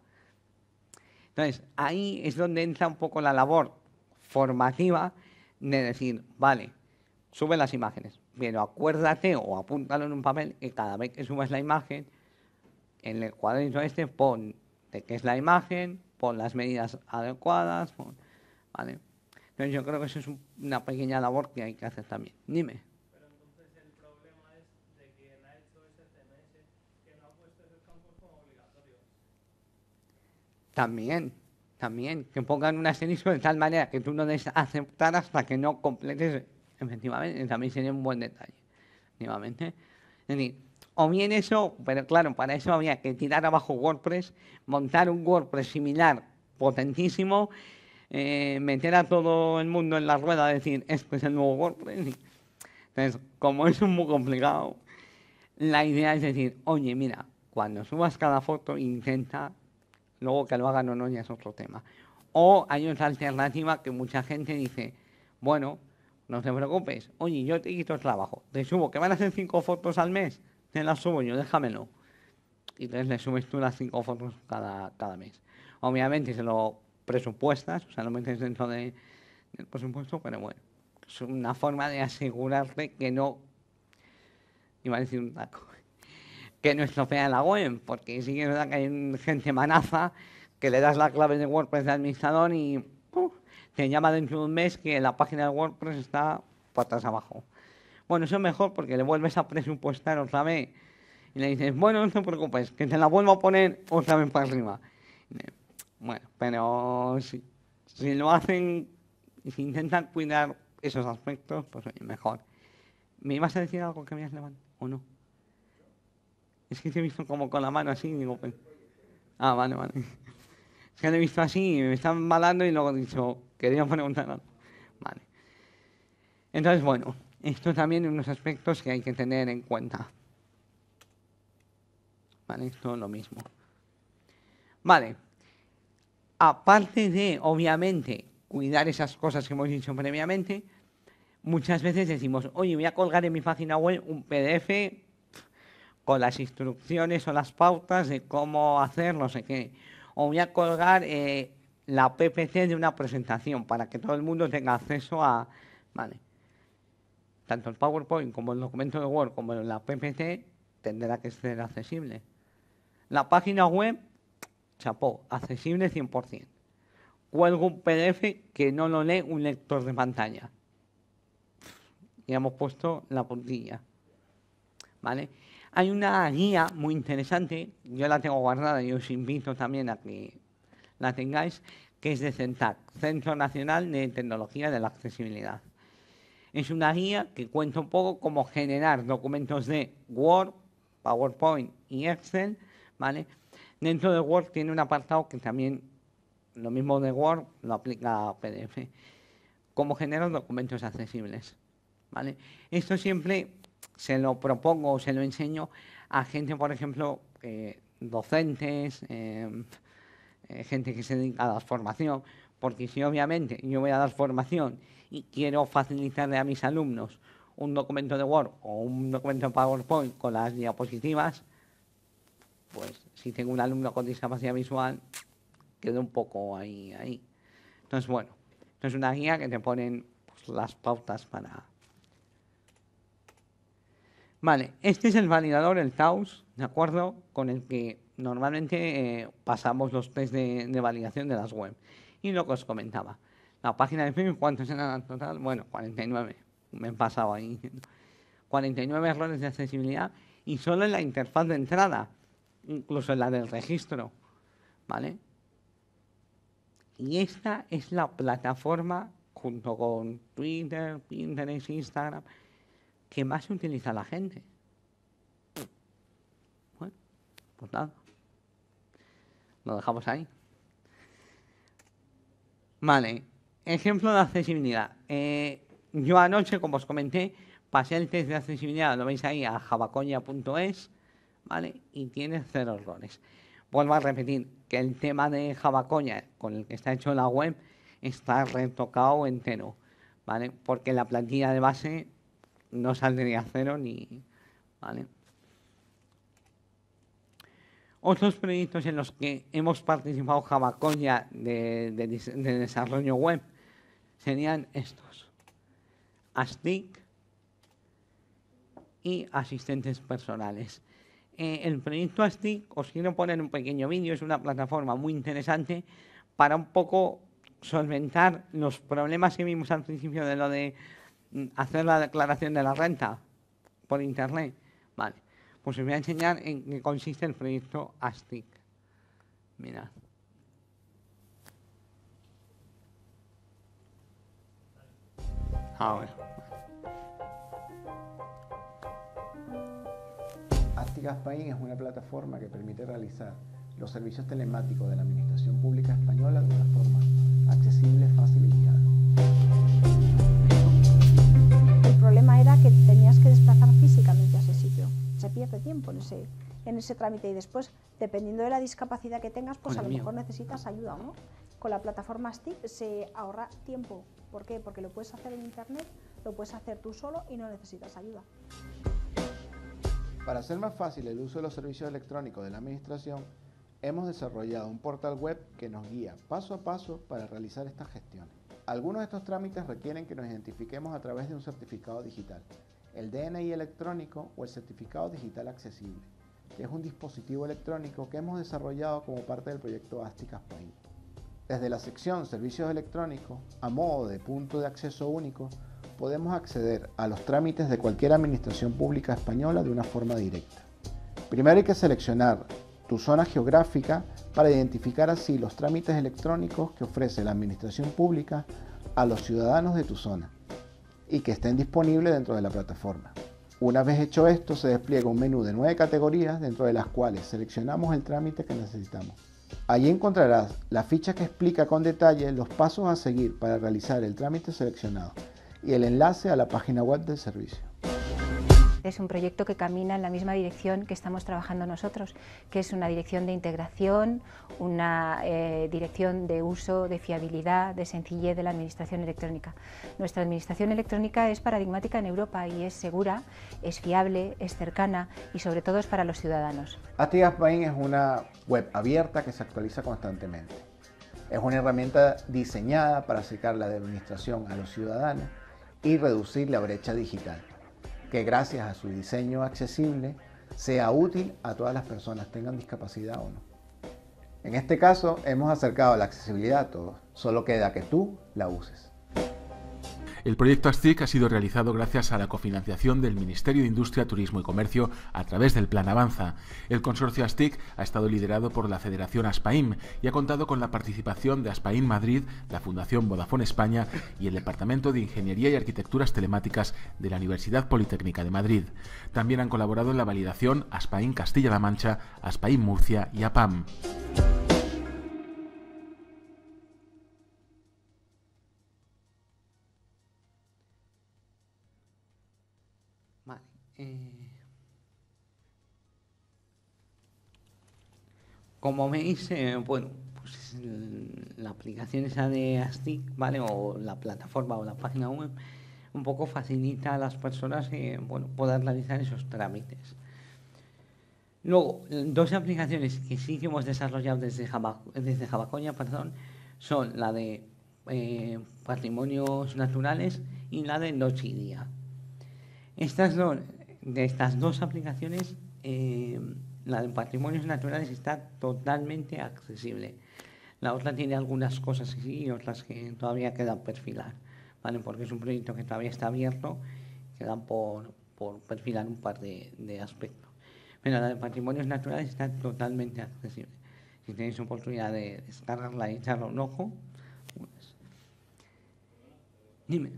Entonces, ahí es donde entra un poco la labor formativa de decir, vale, sube las imágenes, pero acuérdate o apúntalo en un papel que cada vez que subas la imagen, en el cuadrito este pon de qué es la imagen, pon las medidas adecuadas, Entonces yo creo que eso es una pequeña labor que hay que hacer también. Dime. Pero entonces el problema es de quien ha hecho ese que no ha puesto como También, también, que pongan un asterisco de tal manera que tú no des aceptar hasta que no completes efectivamente, también sería un buen detalle, efectivamente. o bien eso, pero claro, para eso había que tirar abajo WordPress, montar un WordPress similar, potentísimo, eh, meter a todo el mundo en la rueda, decir, esto es el nuevo WordPress. Entonces, como es muy complicado, la idea es decir, oye, mira, cuando subas cada foto, intenta, luego que lo hagan o no, ya es otro tema. O hay otra alternativa que mucha gente dice, bueno, no te preocupes. Oye, yo te quito el trabajo. Te subo, que van a hacer cinco fotos al mes. Te las subo yo, déjamelo. Y entonces le subes tú las cinco fotos cada, cada mes. Obviamente se lo presupuestas, o sea, lo metes dentro del presupuesto, pero bueno. Es una forma de asegurarte que no. Iba a decir un taco. Que no estropea la web, porque sí que es verdad que hay gente manaza que le das la clave de WordPress de administrador y que llama dentro de un mes que la página de WordPress está para atrás abajo. Bueno, eso es mejor porque le vuelves a presupuestar otra vez y le dices, bueno, no te preocupes, que te la vuelvo a poner otra vez para arriba. Bueno, pero si, lo hacen y si intentan cuidar esos aspectos, pues mejor. ¿Me ibas a decir algo que me has levantado o no? Es que te he visto como con la mano así digo, pues, Ah, vale, vale. Es que lo he visto así, me están balando y luego he dicho, quería preguntar algo. Vale. Entonces, bueno, esto también es unos aspectos que hay que tener en cuenta. Vale, esto es lo mismo. Vale. Aparte de, obviamente, cuidar esas cosas que hemos dicho previamente, muchas veces decimos, oye, voy a colgar en mi página web un PDF con las instrucciones o las pautas de cómo hacer no sé qué. O voy a colgar eh, la PPC de una presentación para que todo el mundo tenga acceso a... Vale. Tanto el PowerPoint como el documento de Word como la PPT tendrá que ser accesible. La página web, chapó, accesible 100%. Cuelgo un PDF que no lo lee un lector de pantalla. Y hemos puesto la puntilla. ¿Vale? Hay una guía muy interesante, yo la tengo guardada y os invito también a que la tengáis, que es de CENTAC, Centro Nacional de Tecnología de la Accesibilidad. Es una guía que cuenta un poco cómo generar documentos de Word, PowerPoint y Excel, ¿vale? Dentro de Word tiene un apartado que también lo mismo de Word lo aplica a PDF. Cómo generar documentos accesibles, ¿vale? Esto siempre se lo propongo o se lo enseño a gente, por ejemplo, eh, docentes, eh, eh, gente que se dedica a la formación, porque si obviamente yo voy a dar formación y quiero facilitarle a mis alumnos un documento de Word o un documento de PowerPoint con las diapositivas, pues si tengo un alumno con discapacidad visual, quedo un poco ahí, ahí. Entonces, bueno, es una guía que te ponen pues, las pautas para... Vale, este es el validador, el TAUS, ¿de acuerdo? Con el que normalmente eh, pasamos los test de, validación de las web. Y lo que os comentaba, la página de Facebook, ¿cuántos eran en total? Bueno, 49, me he pasado ahí. 49 errores de accesibilidad y solo en la interfaz de entrada, incluso en la del registro, ¿vale? Y esta es la plataforma, junto con Twitter, Pinterest, Instagram, que más utiliza la gente. Bueno, pues lo dejamos ahí. Vale, ejemplo de accesibilidad. Eh, yo anoche, como os comenté, pasé el test de accesibilidad, lo veis ahí, a jabacoña.es, ¿vale? Y tiene cero errores. Vuelvo a repetir que el tema de jabacoña con el que está hecho la web está retocado entero, ¿vale? Porque la plantilla de base no saldría cero ni, ¿vale? otros proyectos en los que hemos participado Jabacoya de, de, desarrollo web serían estos. ASTIC y asistentes personales. Eh, el proyecto ASTIC, os quiero poner un pequeño vídeo, es una plataforma muy interesante para un poco solventar los problemas que vimos al principio de lo de mm, hacer la declaración de la renta por internet. Vale. Pues me voy a enseñar en qué consiste el proyecto ASTIC. Mirad. Ahora. ASTIC Aspain es una plataforma que permite realizar los servicios telemáticos de la Administración Pública Española de una forma accesible, fácil y guiada. se pierde tiempo en ese, en ese trámite y después, dependiendo de la discapacidad que tengas, pues a lo mejor necesitas ayuda Con la plataforma STIC se ahorra tiempo. ¿Por qué? Porque lo puedes hacer en Internet, lo puedes hacer tú solo y no necesitas ayuda. Para hacer más fácil el uso de los servicios electrónicos de la Administración, hemos desarrollado un portal web que nos guía paso a paso para realizar estas gestiones. Algunos de estos trámites requieren que nos identifiquemos a través de un certificado digital, el DNI electrónico o el certificado digital accesible, que es un dispositivo electrónico que hemos desarrollado como parte del proyecto Asticas País. Desde la sección Servicios Electrónicos, a modo de punto de acceso único, podemos acceder a los trámites de cualquier administración pública española de una forma directa. Primero hay que seleccionar tu zona geográfica para identificar así los trámites electrónicos que ofrece la administración pública a los ciudadanos de tu zona y que estén disponibles dentro de la plataforma. Una vez hecho esto, se despliega un menú de nueve categorías dentro de las cuales seleccionamos el trámite que necesitamos. Allí encontrarás la ficha que explica con detalle los pasos a seguir para realizar el trámite seleccionado y el enlace a la página web del servicio. Es un proyecto que camina en la misma dirección que estamos trabajando nosotros, que es una dirección de integración, una eh, dirección de uso, de fiabilidad, de sencillez de la administración electrónica. Nuestra administración electrónica es paradigmática en Europa y es segura, es fiable, es cercana y sobre todo es para los ciudadanos. ATIAS es una web abierta que se actualiza constantemente. Es una herramienta diseñada para acercar la administración a los ciudadanos y reducir la brecha digital que gracias a su diseño accesible sea útil a todas las personas, tengan discapacidad o no. En este caso hemos acercado la accesibilidad a todos, solo queda que tú la uses. El proyecto ASTIC ha sido realizado gracias a la cofinanciación del Ministerio de Industria, Turismo y Comercio a través del Plan Avanza. El consorcio ASTIC ha estado liderado por la Federación ASPAIM y ha contado con la participación de ASPAIM Madrid, la Fundación Vodafone España y el Departamento de Ingeniería y Arquitecturas Telemáticas de la Universidad Politécnica de Madrid. También han colaborado en la validación ASPAIM Castilla-La Mancha, ASPAIM Murcia y APAM. como veis, bueno, pues, la aplicación esa de ASTIC, ¿vale? O la plataforma o la página web, un poco facilita a las personas eh, bueno, poder realizar esos trámites. Luego, dos aplicaciones que sí que hemos desarrollado desde, Java, desde Javacoña perdón, son la de eh, Patrimonios Naturales y la de Noche Estas, Día. de estas dos aplicaciones eh, la de patrimonios naturales está totalmente accesible. La otra tiene algunas cosas y otras que todavía quedan perfilar, ¿vale? Porque es un proyecto que todavía está abierto, quedan por, por perfilar un par de, aspectos. Pero la de patrimonios naturales está totalmente accesible. Si tenéis oportunidad de descargarla y echarle un ojo, pues, dime.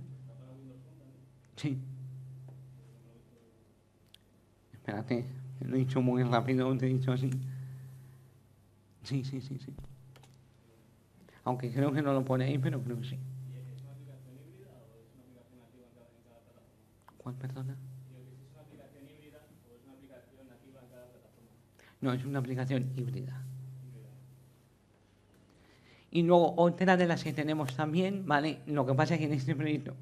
Sí. Espérate. Lo he dicho muy rápido, te he dicho así. Sí, sí, sí, sí. Aunque creo que no lo pone ahí, pero creo que sí. ¿Cuál, perdona? No, es una aplicación híbrida. Y luego otra de las que tenemos también, ¿vale? Lo que pasa es que en este proyecto,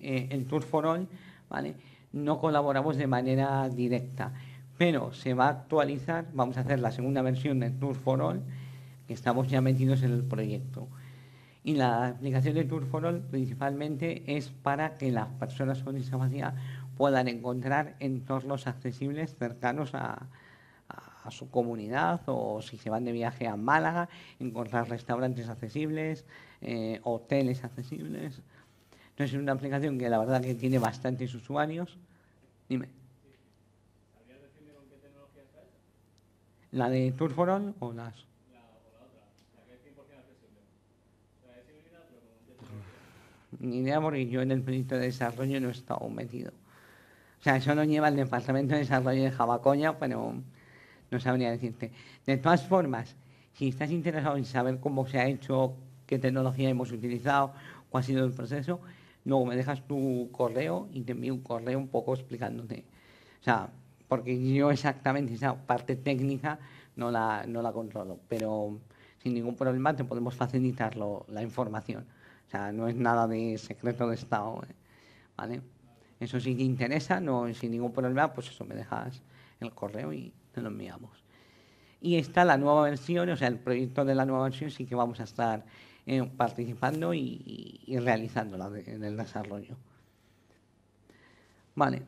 el eh, Tour for All, ¿vale? No colaboramos de manera directa pero se va a actualizar, vamos a hacer la segunda versión de Tour for All, que estamos ya metidos en el proyecto. Y la aplicación de Tour for All principalmente es para que las personas con discapacidad puedan encontrar entornos accesibles cercanos a, su comunidad o si se van de viaje a Málaga, encontrar restaurantes accesibles, eh, hoteles accesibles. Entonces es una aplicación que la verdad que tiene bastantes usuarios. Dime. ¿La de turforon o las...? La, la de pero Ni idea porque yo en el proyecto de desarrollo no he estado metido. O sea, eso lo lleva el Departamento de Desarrollo de Jabacoña, pero no sabría decirte. De todas formas, si estás interesado en saber cómo se ha hecho, qué tecnología hemos utilizado, cuál ha sido el proceso, luego me dejas tu correo y te envío un correo un poco explicándote. O sea, porque yo exactamente esa parte técnica no la, no la controlo, pero sin ningún problema te podemos facilitar la información. O sea, no es nada de secreto de Estado, ¿eh? ¿vale? Eso sí que interesa, no, sin ningún problema, pues eso, me dejas el correo y te lo enviamos. Y está la nueva versión, o sea, el proyecto de la nueva versión sí que vamos a estar eh, participando y, realizando realizándola en el desarrollo. Vale.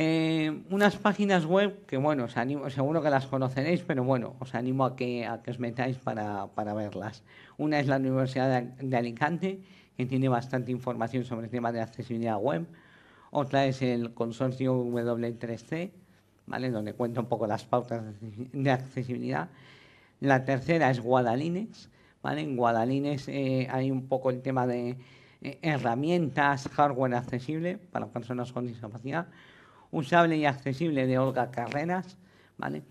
Eh, unas páginas web que, bueno, seguro que las conoceréis, pero bueno, os animo a que, os metáis para, verlas. Una es la Universidad de Alicante, que tiene bastante información sobre el tema de accesibilidad web. Otra es el consorcio W3C, ¿vale? donde cuenta un poco las pautas de accesibilidad. La tercera es Guadalines. En Guadalines eh, hay un poco el tema de eh, herramientas, hardware accesible para personas con discapacidad usable y accesible de Olga Carreras, ¿vale?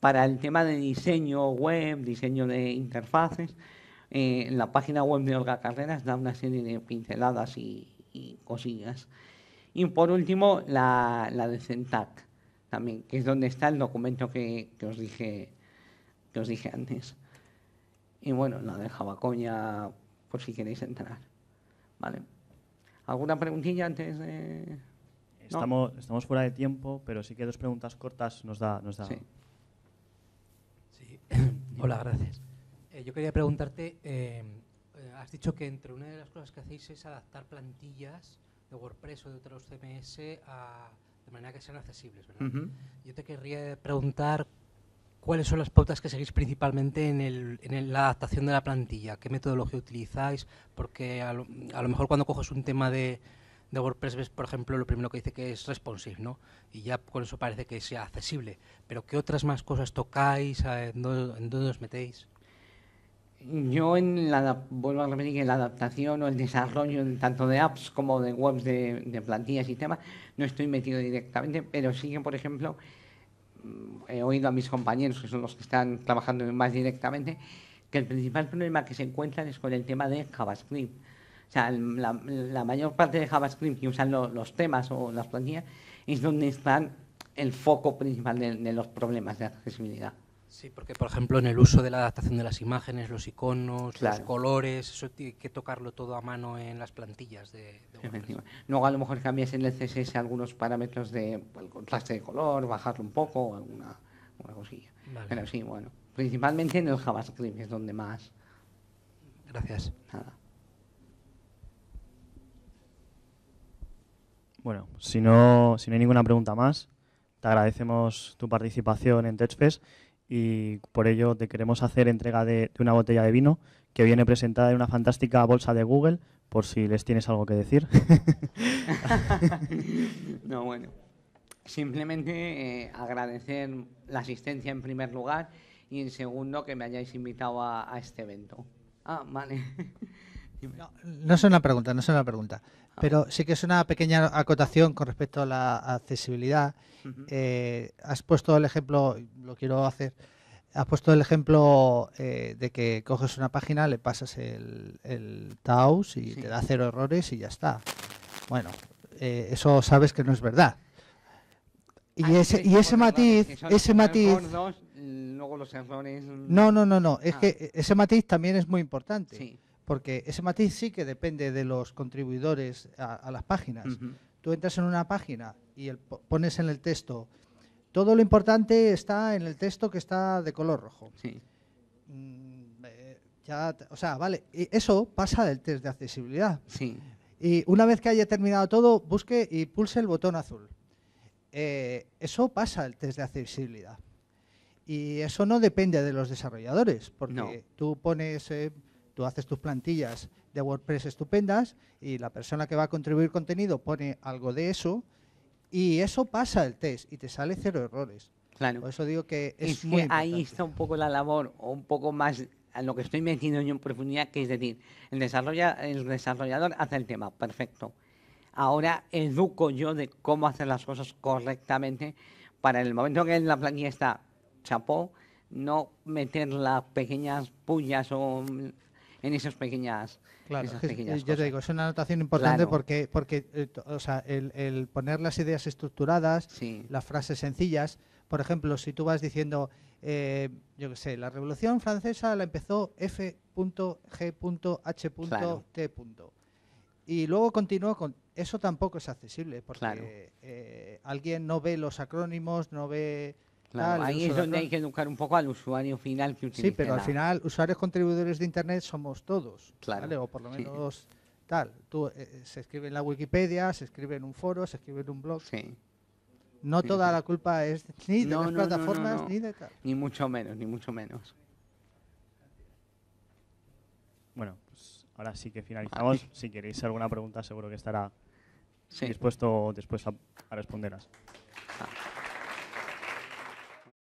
Para el tema de diseño web, diseño de interfaces, eh, la página web de Olga Carreras da una serie de pinceladas y, cosillas. Y por último, la, de CENTAC, también, que es donde está el documento que, os, dije, os dije antes. Y bueno, la de Jabacoña, por si queréis entrar. ¿Vale? ¿Alguna preguntilla antes de...? Estamos, estamos fuera de tiempo, pero sí que dos preguntas cortas nos da. Nos da... Sí. Hola, gracias. Eh, yo quería preguntarte, eh, eh, has dicho que entre una de las cosas que hacéis es adaptar plantillas de WordPress o de otros CMS a, de manera que sean accesibles. ¿verdad? Yo te querría preguntar cuáles son las pautas que seguís principalmente en, el, en la adaptación de la plantilla, qué metodología utilizáis, porque a lo, a lo mejor cuando coges un tema de de WordPress ves, por ejemplo, lo primero que dice que es responsive, ¿no? Y ya con eso parece que sea accesible. Pero ¿qué otras más cosas tocáis? ¿En dónde, os metéis? Yo en la, vuelvo a repetir en la adaptación o el desarrollo tanto de apps como de webs de, de plantillas y temas no estoy metido directamente, pero sí que, por ejemplo, mm, he oído a mis compañeros, que son los que están trabajando más directamente, que el principal problema que se encuentran es con el tema de JavaScript o sea, la, mayor parte de JavaScript que usan los temas o las plantillas es donde están el foco principal de, los problemas de accesibilidad. Sí, porque por ejemplo en el uso de la adaptación de las imágenes, los iconos, los colores, eso tiene que tocarlo todo a mano en las plantillas de, de Luego a lo mejor cambias en el CSS algunos parámetros de contraste de color, bajarlo un poco alguna, cosilla. Pero sí, bueno, principalmente en el JavaScript es donde más. Gracias. Nada. Bueno, si no, si no hay ninguna pregunta más, te agradecemos tu participación en TechFest y por ello te queremos hacer entrega de, una botella de vino que viene presentada en una fantástica bolsa de Google, por si les tienes algo que decir. no, bueno. Simplemente eh, agradecer la asistencia en primer lugar y en segundo que me hayáis invitado a, este evento. Ah, vale. no, no es una pregunta, no es una pregunta. Pero sí que es una pequeña acotación con respecto a la accesibilidad. Eh, has puesto el ejemplo, lo quiero hacer, has puesto el ejemplo eh, de que coges una página, le pasas el, el y te da cero errores y ya está. Bueno, eh, eso sabes que no es verdad. Y ese, matiz, ese matiz... luego No, no, no, no. Es ah. que ese matiz también es muy importante. Sí porque ese matiz sí que depende de los contribuidores a, las páginas. Tú entras en una página y pones en el texto, todo lo importante está en el texto que está de color rojo. Sí. Mm, eh, o sea, vale, eso pasa del test de accesibilidad. Sí. Y una vez que haya terminado todo, busque y pulse el botón azul. Eh, eso pasa el test de accesibilidad. Y eso no depende de los desarrolladores, porque tú pones... Eh, Tú haces tus plantillas de WordPress estupendas y la persona que va a contribuir contenido pone algo de eso y eso pasa el test y te sale cero errores. Claro. Por eso digo que es, muy ahí está un poco la labor o un poco más a lo que estoy metiendo yo en profundidad, que es decir, el, desarrollador, el desarrollador hace el tema, perfecto. Ahora educo yo de cómo hacer las cosas correctamente para en el momento que la plantilla está chapó, no meter las pequeñas pullas o en esas pequeñas. Claro, yo te digo, es una anotación importante porque, porque eh, el, poner las ideas estructuradas, las frases sencillas. Por ejemplo, si tú vas diciendo, eh, yo qué sé, la Revolución Francesa la empezó F.G.H.T. Y luego continúa con. Eso tampoco es accesible porque eh, alguien no ve los acrónimos, no ve ahí es donde hay que educar un poco al usuario final que utiliza. Sí, pero al final, usuarios contribuidores de Internet somos todos. Claro. O por lo menos tal. Tú, eh, eh, se escribe en la Wikipedia, se escribe en un foro, se escribe en un blog. Sí. No toda la culpa es ni de las plataformas ni de tal. Ni mucho menos, ni mucho menos. Bueno, pues ahora sí que finalizamos. Si queréis alguna pregunta, seguro que estará dispuesto después a, responderlas. Ah.